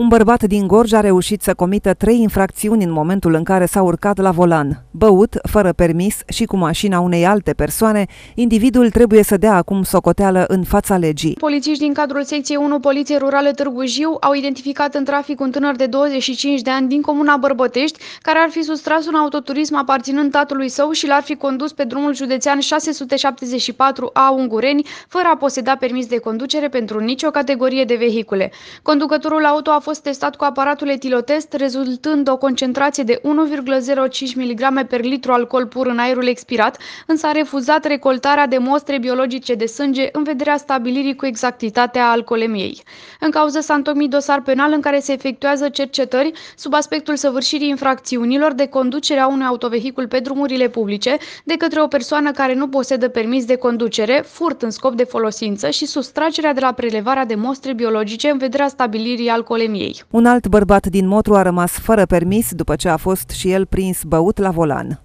Un bărbat din Gorj a reușit să comită trei infracțiuni în momentul în care s-a urcat la volan. Băut, fără permis și cu mașina unei alte persoane, individul trebuie să dea acum socoteală în fața legii. Polițiști din cadrul secției 1 Poliție Rurală Târgu Jiu au identificat în trafic un tânăr de 25 de ani din comuna Bărbătești, care ar fi sustras un autoturism aparținând tatălui său și l-ar fi condus pe drumul județean 674 a Ungureni, fără a poseda permis de conducere pentru nicio categorie de vehicule. Conducătorul auto a fost testat cu aparatul etilotest, rezultând o concentrație de 1,05 mg per litru alcool pur în aerul expirat, însă a refuzat recoltarea de mostre biologice de sânge în vederea stabilirii cu exactitate a alcoolemiei. În cauză s-a întocmit dosar penal în care se efectuează cercetări sub aspectul săvârșirii infracțiunilor de conducere a unui autovehicul pe drumurile publice de către o persoană care nu posedă permis de conducere, furt în scop de folosință și sustragerea de la prelevarea de mostre biologice în vederea stabilirii alcoolemiei ei. Un alt bărbat din Motru a rămas fără permis după ce a fost și el prins băut la volan.